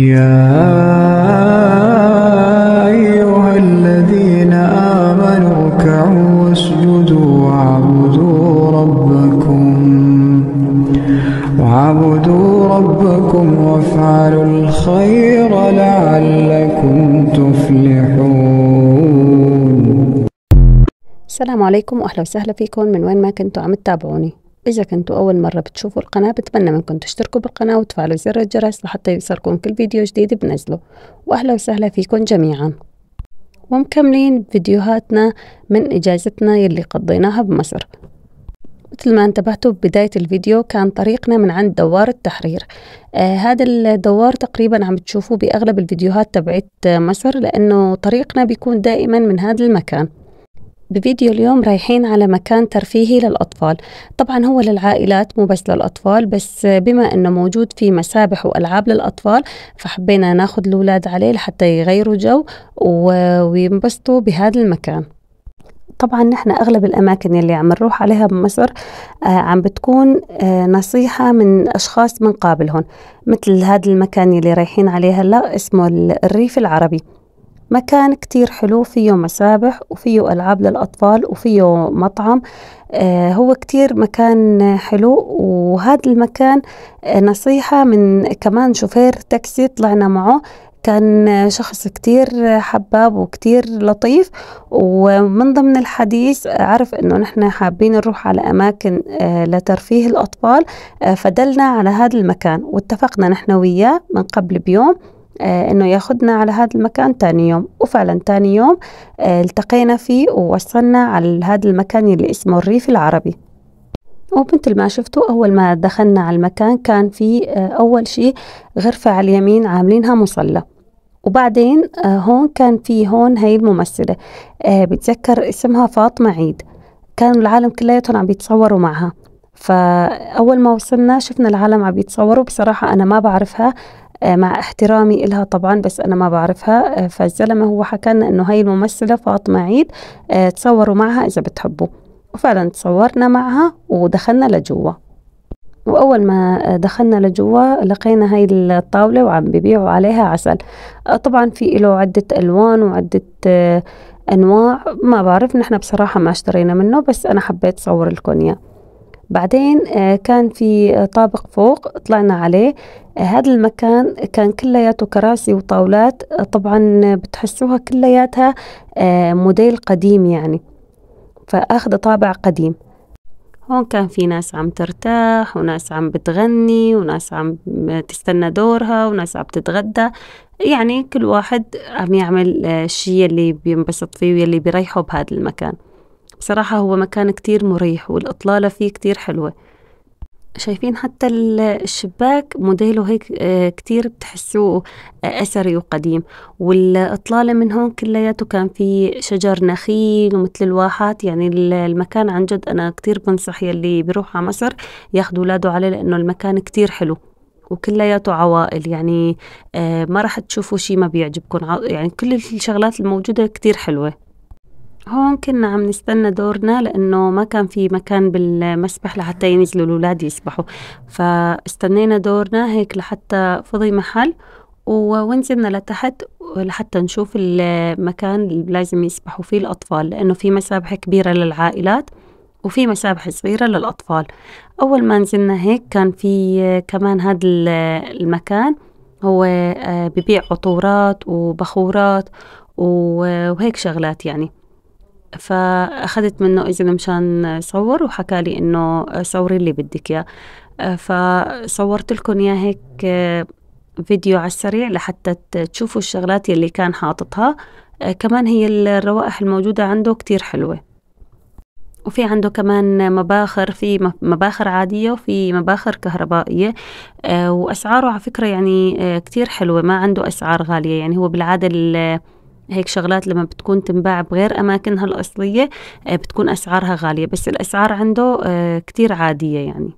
يا أيها الذين آمنوا اركعوا واسجدوا واعبدوا ربكم واعبدوا ربكم وافعلوا الخير لعلكم تفلحون السلام عليكم واهلا وسهلا فيكم من وين ما كنتوا عم تتابعوني إذا كنتوا أول مرة بتشوفوا القناة بتمنى منكم تشتركوا بالقناة وتفعلوا زر الجرس لحتى يوصلكم كل فيديو جديد بنزله وأهلا وسهلا فيكم جميعا ومكملين فيديوهاتنا من إجازتنا يلي قضيناها بمصر مثل ما انتبهتوا ببداية الفيديو كان طريقنا من عند دوار التحرير آه هذا الدوار تقريبا عم تشوفوه بأغلب الفيديوهات تبعت مصر لأنه طريقنا بيكون دائما من هذا المكان بفيديو اليوم رايحين على مكان ترفيهي للأطفال طبعا هو للعائلات مو بس للأطفال بس بما أنه موجود فيه مسابح وألعاب للأطفال فحبينا ناخذ الأولاد عليه لحتى يغيروا جو وينبسطوا بهذا المكان طبعا نحن اغلب الاماكن اللي عم نروح عليها بمصر آه عم بتكون آه نصيحه من اشخاص من قابلهم مثل هذا المكان اللي رايحين عليه هلا اسمه الريف العربي مكان كتير حلو فيه مسابح وفيه ألعاب للأطفال وفيه مطعم آه، هو كتير مكان حلو وهذا المكان آه، نصيحة من كمان شوفير تاكسي طلعنا معه كان شخص كتير حباب وكتير لطيف ومن ضمن الحديث عرف انه نحن حابين نروح على اماكن آه، لترفيه الاطفال فدلنا على هذا المكان واتفقنا نحن وياه من قبل بيوم آه، انه ياخذنا على هذا المكان تاني يوم وفعلا تاني يوم آه، التقينا فيه ووصلنا على هذا المكان اللي اسمه الريف العربي ومثل ما شفتوا أول ما دخلنا على المكان كان في آه، أول شيء غرفة على اليمين عاملينها مصلى وبعدين هون كان في هون هي الممثلة بتذكر اسمها فاطمة عيد كان العالم كلياتهم عم بيتصوروا معها فأول ما وصلنا شفنا العالم عم بيتصوروا بصراحة أنا ما بعرفها آه، مع احترامي إلها طبعا بس أنا ما بعرفها آه، فالزلمة هو حكى لنا إنه هاي الممثلة فاطمة عيد آه، تصوروا معها إذا بتحبوا وفعلا تصورنا معها ودخلنا لجوا وأول ما دخلنا لجوا لقينا هاي الطاولة وعم ببيعوا عليها عسل طبعا في له عدة ألوان وعدة أنواع ما بعرف نحن بصراحة ما اشترينا منه بس أنا حبيت صور لكم إياه بعدين آه، كان في طابق فوق طلعنا عليه آه، هذا المكان كان كلياته كراسي وطاولات آه، طبعا بتحسوها كلياتها موديل قديم يعني فأخذ طابع قديم هون كان في ناس عم ترتاح وناس عم بتغني وناس عم تستنى دورها وناس عم تتغدى يعني كل واحد عم يعمل الشيء اللي بينبسط فيه واللي بيريحه بهذا المكان بصراحة هو مكان كتير مريح والإطلالة فيه كتير حلوة شايفين حتى الشباك موديله هيك آه، كتير بتحسوه آه، أثري وقديم والإطلالة من هون كلياته كان في شجر نخيل ومثل الواحات يعني المكان عن جد أنا كتير بنصح يلي بيروح على مصر ياخد ولاده عليه لأنه المكان كتير حلو وكلياته عوائل يعني آه، ما رح تشوفوا شي ما بيعجبكم يعني كل الشغلات الموجودة كتير حلوة هون كنا عم نستنى دورنا لأنه ما كان في مكان بالمسبح لحتى ينزلوا الأولاد يسبحوا فاستنينا دورنا هيك لحتى فضي محل ونزلنا لتحت لحتى نشوف المكان اللي لازم يسبحوا فيه الأطفال لأنه في مسابح كبيرة للعائلات وفي مسابح صغيرة للأطفال أول ما نزلنا هيك كان في كمان هذا المكان هو آه، ببيع عطورات وبخورات وهيك شغلات يعني فأخذت منه إجرة مشان صور وحكى لي إنه صوري اللي بدك إياه فصورت لكم إياه هيك فيديو على السريع لحتى تشوفوا الشغلات يلي كان حاططها كمان هي الروائح الموجودة عنده كتير حلوة وفي عنده كمان مباخر في مباخر عادية وفي مباخر كهربائية وأسعاره على فكرة يعني كتير حلوة ما عنده أسعار غالية يعني هو بالعادة هيك شغلات لما بتكون تنباع بغير أماكنها الأصلية آه، بتكون أسعارها غالية بس الأسعار عنده آه، كتير عادية يعني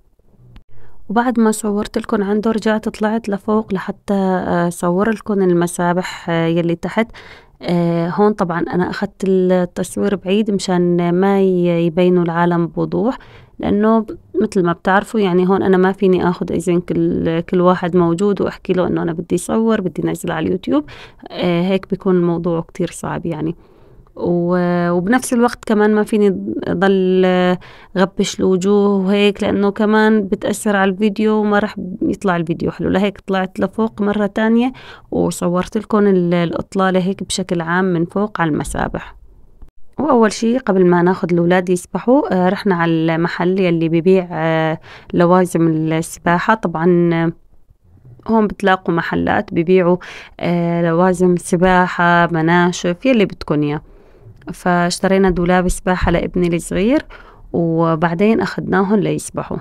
وبعد ما صورت لكم عنده رجعت طلعت لفوق لحتى آه، صور لكم المسابح يلي تحت هون طبعا أنا أخذت التصوير بعيد مشان ما يبينوا العالم بوضوح لأنه مثل ما بتعرفوا يعني هون أنا ما فيني آخذ إذن كل, كل واحد موجود وأحكي له أنه أنا بدي صور بدي نزل على اليوتيوب آه، هيك بيكون الموضوع كتير صعب يعني وبنفس الوقت كمان ما فيني ضل غبش الوجوه وهيك لأنه كمان بتأثر على الفيديو وما رح يطلع الفيديو حلو لهيك طلعت لفوق مرة تانية وصورت لكم الإطلالة هيك بشكل عام من فوق على المسابح واول شيء قبل ما ناخذ الاولاد يسبحوا آه، رحنا على المحل يلي ببيع آه، لوازم السباحه طبعا آه، هون بتلاقوا محلات ببيعوا لوازم سباحة مناشف يلي بدكن اياه فاشترينا دولاب سباحة لابني الصغير وبعدين أخدناهم ليسبحوا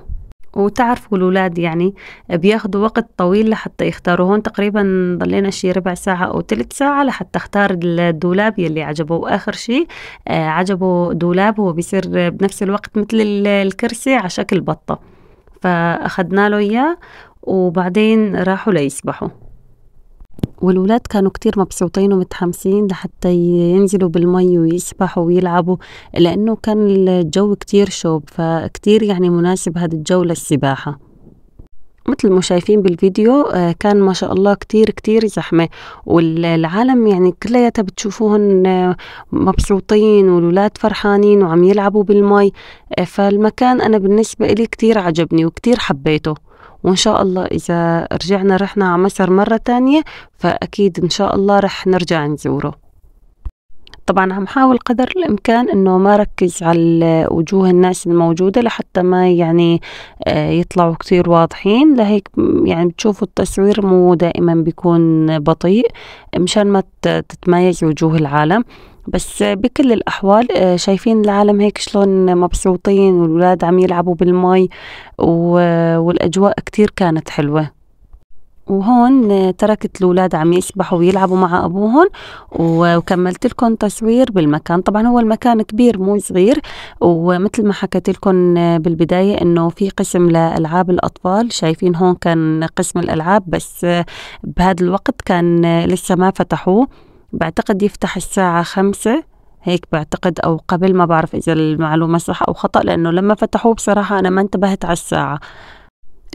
وتعرفوا الأولاد يعني بياخذوا وقت طويل لحتى يختاروا هون تقريبا ضلينا شي ربع ساعة أو تلت ساعة لحتى اختار الدولاب يلي عجبه وآخر شي آه، عجبه دولاب هو بيصير بنفس الوقت مثل الكرسي على شكل بطة فاخذنا له إياه وبعدين راحوا ليسبحوا والولاد كانوا كتير مبسوطين ومتحمسين لحتى ينزلوا بالمي ويسبحوا ويلعبوا لأنه كان الجو كتير شوب فكتير يعني مناسب هذا الجو للسباحة مثل ما شايفين بالفيديو آه، كان ما شاء الله كتير كتير زحمة والعالم يعني كلياتها بتشوفوهن آه، مبسوطين والولاد فرحانين وعم يلعبوا بالمي آه، فالمكان أنا بالنسبة إلي كتير عجبني وكتير حبيته وإن شاء الله إذا رجعنا رحنا على مصر مرة تانية فأكيد إن شاء الله رح نرجع نزوره طبعا عم حاول قدر الامكان انه ما ركز على وجوه الناس الموجودة لحتى ما يعني آه، يطلعوا كتير واضحين لهيك يعني بتشوفوا التصوير مو دائما بيكون بطيء مشان ما تتميز وجوه العالم بس بكل الأحوال آه، شايفين العالم هيك شلون مبسوطين والولاد عم يلعبوا بالمي والأجواء كتير كانت حلوة وهون آه، تركت الأولاد عم يسبحوا ويلعبوا مع أبوهم وكملت لكم تصوير بالمكان طبعا هو المكان كبير مو صغير ومثل ما حكيت لكم آه، بالبداية أنه في قسم لألعاب الأطفال شايفين هون كان قسم الألعاب بس بهذا الوقت كان لسه ما فتحوه بعتقد يفتح الساعة خمسة هيك بعتقد أو قبل ما بعرف إذا المعلومة صح أو خطأ لأنه لما فتحوه بصراحة أنا ما انتبهت على الساعة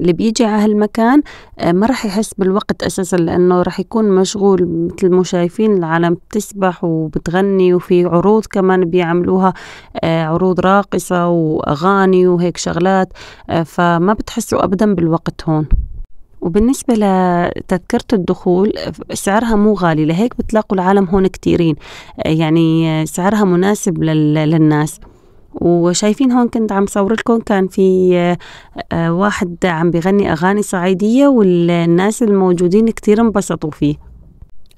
اللي بيجي على هالمكان آه، ما راح يحس بالوقت اساسا لانه راح يكون مشغول مثل ما شايفين العالم بتسبح وبتغني وفي عروض كمان بيعملوها آه، عروض راقصه واغاني وهيك شغلات آه، فما بتحسوا ابدا بالوقت هون وبالنسبة لتذكرة الدخول سعرها مو غالي لهيك بتلاقوا العالم هون كتيرين يعني سعرها مناسب للناس وشايفين هون كنت عم صور لكم كان في آه، واحد عم بغني أغاني صعيدية والناس الموجودين كتير انبسطوا فيه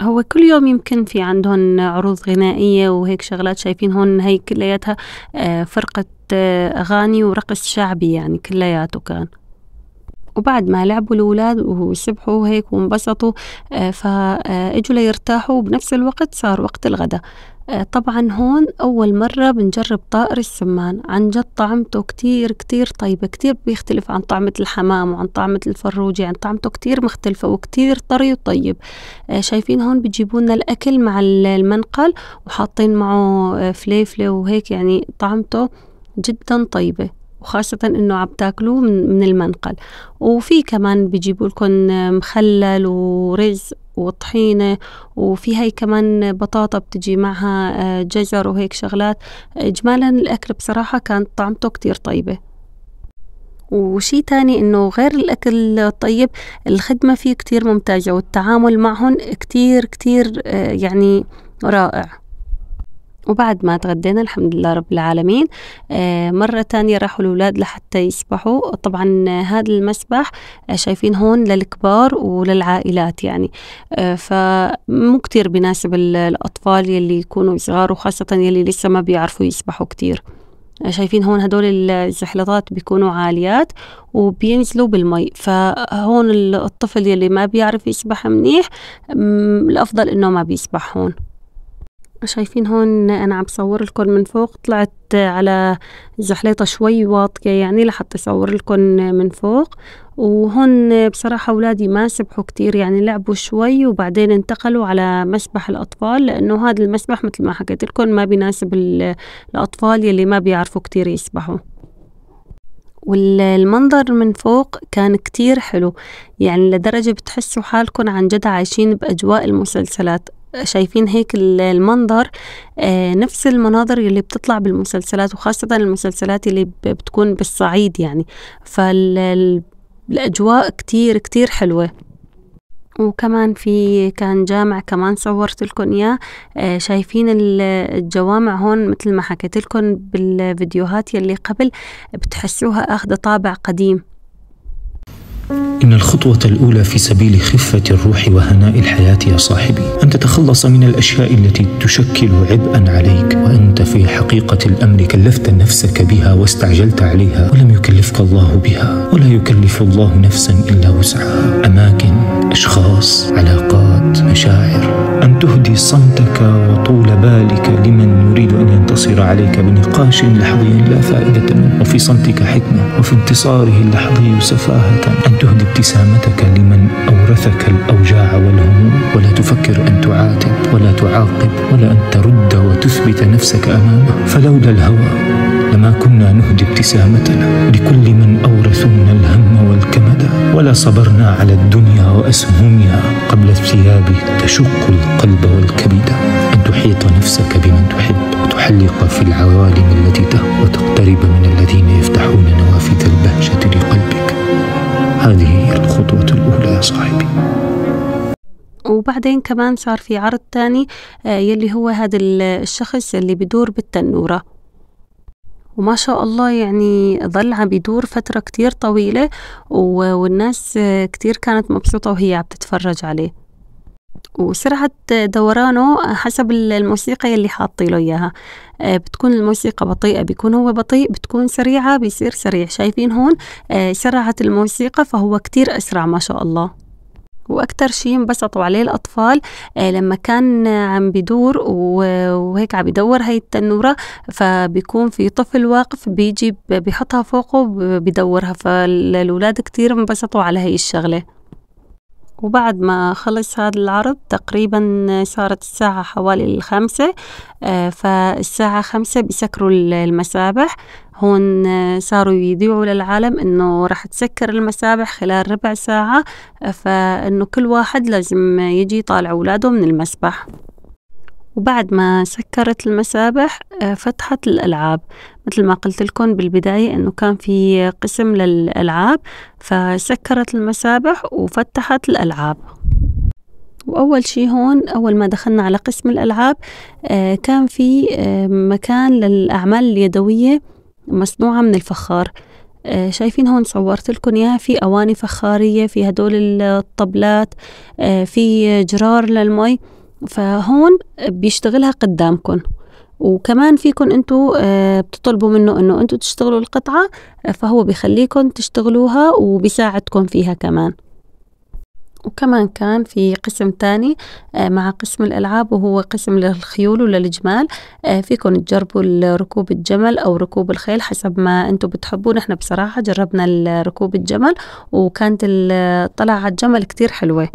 هو كل يوم يمكن في عندهم عروض غنائية وهيك شغلات شايفين هون هي كلياتها آه، فرقة آه، أغاني ورقص شعبي يعني كلياته كان وبعد ما لعبوا الأولاد وسبحوا هيك وانبسطوا آه، فاجوا ليرتاحوا وبنفس الوقت صار وقت الغداء آه، طبعا هون أول مرة بنجرب طائر السمان عن جد طعمته كتير كتير طيبة كتير بيختلف عن طعمة الحمام وعن طعمة الفروجي عن طعمته كتير مختلفة وكتير طري وطيب آه، شايفين هون بيجيبونا الأكل مع المنقل وحاطين معه فليفلة وهيك يعني طعمته جدا طيبة وخاصة انه عم تاكلوه من, من المنقل وفي كمان بيجيبوا لكم مخلل ورز وطحينة وفي هي كمان بطاطا بتجي معها آه، جزر وهيك شغلات إجمالا الأكل بصراحة كانت طعمته كتير طيبة وشي تاني انه غير الاكل الطيب الخدمة فيه كتير ممتازة والتعامل معهم كتير كتير آه، يعني رائع وبعد ما تغدينا الحمد لله رب العالمين آه، مرة تانية راحوا الأولاد لحتى يسبحوا طبعا هذا المسبح آه، شايفين هون للكبار وللعائلات يعني آه، فمو كتير بناسب الأطفال يلي يكونوا صغار وخاصة يلي لسه ما بيعرفوا يسبحوا كتير شايفين هون هدول الزحلطات بيكونوا عاليات وبينزلوا بالمي فهون الطفل يلي ما بيعرف يسبح منيح الأفضل إنه ما بيسبح هون شايفين هون انا عم بصور لكم من فوق طلعت على زحليطه شوي واطيه يعني لحتى اصور لكم من فوق وهون بصراحه اولادي ما سبحوا كتير يعني لعبوا شوي وبعدين انتقلوا على مسبح الاطفال لانه هذا المسبح مثل ما حكيت لكم ما بيناسب الاطفال يلي ما بيعرفوا كتير يسبحوا والمنظر من فوق كان كتير حلو يعني لدرجة بتحسوا حالكم عن جد عايشين بأجواء المسلسلات شايفين هيك المنظر آه نفس المناظر اللي بتطلع بالمسلسلات وخاصة المسلسلات اللي بتكون بالصعيد يعني فالأجواء كتير كتير حلوة وكمان في كان جامع كمان صورت لكم اياه آه، شايفين الجوامع هون مثل ما حكيت لكم بالفيديوهات يلي قبل بتحسوها اخذه طابع قديم إن الخطوة الأولى في سبيل خفة الروح وهناء الحياة يا صاحبي أن تتخلص من الأشياء التي تشكل عبئا عليك وأنت في حقيقة الأمر كلفت نفسك بها واستعجلت عليها ولم يكلفك الله بها ولا يكلف الله نفسا إلا وسعها أماكن أشخاص علاقات مشاعر أن تهدي صمتك ينتصر عليك بنقاش لحظي لا فائدة منه وفي صمتك حكمة وفي انتصاره اللحظي سفاهة أن تهدي ابتسامتك لمن أورثك الأوجاع والهموم ولا تفكر أن تعاتب ولا تعاقب ولا أن ترد وتثبت نفسك أمامه فلولا الهوى لما كنا نهدي ابتسامتنا لكل من أورثونا الهم والكمد ولا صبرنا على الدنيا وأسهمها قبل الثياب تشق القلب والكبد أن تحيط نفسك بمن تحب لنحلق في العوالم التي تهوى وتقترب من الذين يفتحون نوافذ البهجة لقلبك هذه هي الخطوة الأولى يا صاحبي وبعدين كمان صار في عرض تاني آه، يلي هو هذا الشخص اللي بدور بالتنورة وما شاء الله يعني ظل عم يدور فترة كتير طويلة والناس آه، كتير كانت مبسوطة وهي عم تتفرج عليه وسرعة دورانه حسب الموسيقى اللي حاطي له إياها آه، بتكون الموسيقى بطيئة بيكون هو بطيء بتكون سريعة بيصير سريع شايفين هون آه، سرعة الموسيقى فهو كتير أسرع ما شاء الله واكثر شيء انبسطوا عليه الاطفال آه، لما كان عم بدور وهيك عم بدور هاي التنوره فبيكون في طفل واقف بيجي بيحطها فوقه بدورها فالولاد كثير انبسطوا على هاي الشغله وبعد ما خلص هذا العرض تقريبا صارت الساعة حوالي الخمسة آه، فالساعة خمسة بيسكروا المسابح هون آه، صاروا يذيعوا للعالم انه راح تسكر المسابح خلال ربع ساعة آه، فانه كل واحد لازم يجي يطالع اولاده من المسبح وبعد ما سكرت المسابح آه، فتحت الألعاب مثل ما قلت لكم بالبداية أنه كان في قسم للألعاب فسكرت المسابح وفتحت الألعاب وأول شي هون أول ما دخلنا على قسم الألعاب آه، كان في آه، مكان للأعمال اليدوية مصنوعة من الفخار شايفين هون صورت لكم اياها في اواني فخاريه في هدول الطبلات في جرار للمي فهون بيشتغلها قدامكم وكمان فيكم انتوا آه، بتطلبوا منه انه انتوا تشتغلوا القطعة فهو بخليكم تشتغلوها وبيساعدكم فيها كمان وكمان كان في قسم تاني آه، مع قسم الألعاب وهو قسم للخيول وللجمال آه، فيكم تجربوا ركوب الجمل أو ركوب الخيل حسب ما أنتم بتحبوا نحن بصراحة جربنا ركوب الجمل وكانت الطلعة على الجمل كتير حلوة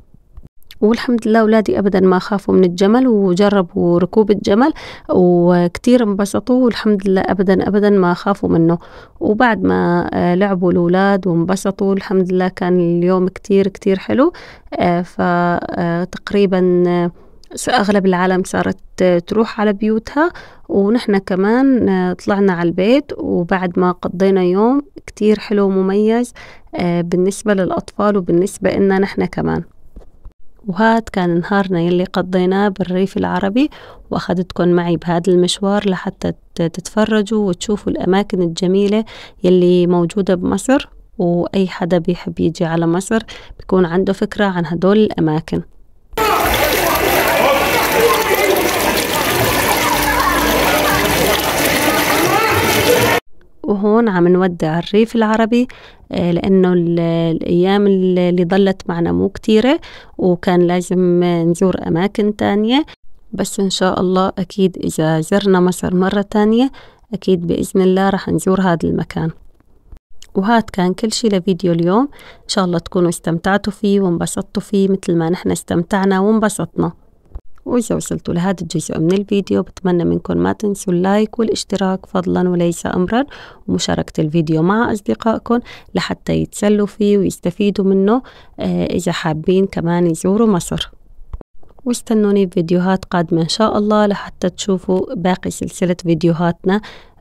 والحمد لله أولادي أبدا ما خافوا من الجمل وجربوا ركوب الجمل وكتير انبسطوا والحمد لله أبدا أبدا ما خافوا منه وبعد ما آه، لعبوا الأولاد وانبسطوا الحمد لله كان اليوم كتير كتير حلو آه، فتقريبا آه، أغلب العالم صارت تروح على بيوتها ونحن كمان طلعنا على البيت وبعد ما قضينا يوم كتير حلو ومميز بالنسبة للأطفال وبالنسبة إلنا نحن كمان وهاد كان نهارنا يلي قضيناه بالريف العربي وأخذتكم معي بهذا المشوار لحتى تتفرجوا وتشوفوا الأماكن الجميلة يلي موجودة بمصر وأي حدا بيحب يجي على مصر بيكون عنده فكرة عن هدول الأماكن وهون عم نودع الريف العربي آه، لأنه الأيام اللي ضلت معنا مو كتيرة وكان لازم نزور أماكن تانية بس إن شاء الله أكيد إذا زرنا مصر مرة تانية أكيد بإذن الله رح نزور هذا المكان وهات كان كل شي لفيديو اليوم إن شاء الله تكونوا استمتعتوا فيه وانبسطتوا فيه مثل ما نحن استمتعنا وانبسطنا وإذا وصلتوا لهذا الجزء من الفيديو بتمنى منكم ما تنسوا اللايك والاشتراك فضلا وليس أمرا ومشاركة الفيديو مع أصدقائكم لحتى يتسلوا فيه ويستفيدوا منه آه، إذا حابين كمان يزوروا مصر واستنوني بفيديوهات قادمة إن شاء الله لحتى تشوفوا باقي سلسلة فيديوهاتنا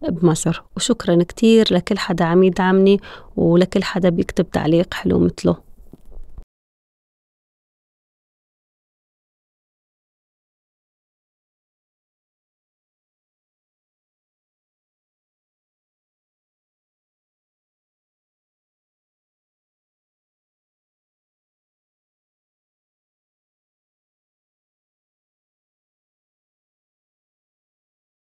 بمصر وشكرا كتير لكل حدا عم يدعمني ولكل حدا بيكتب تعليق حلو مثله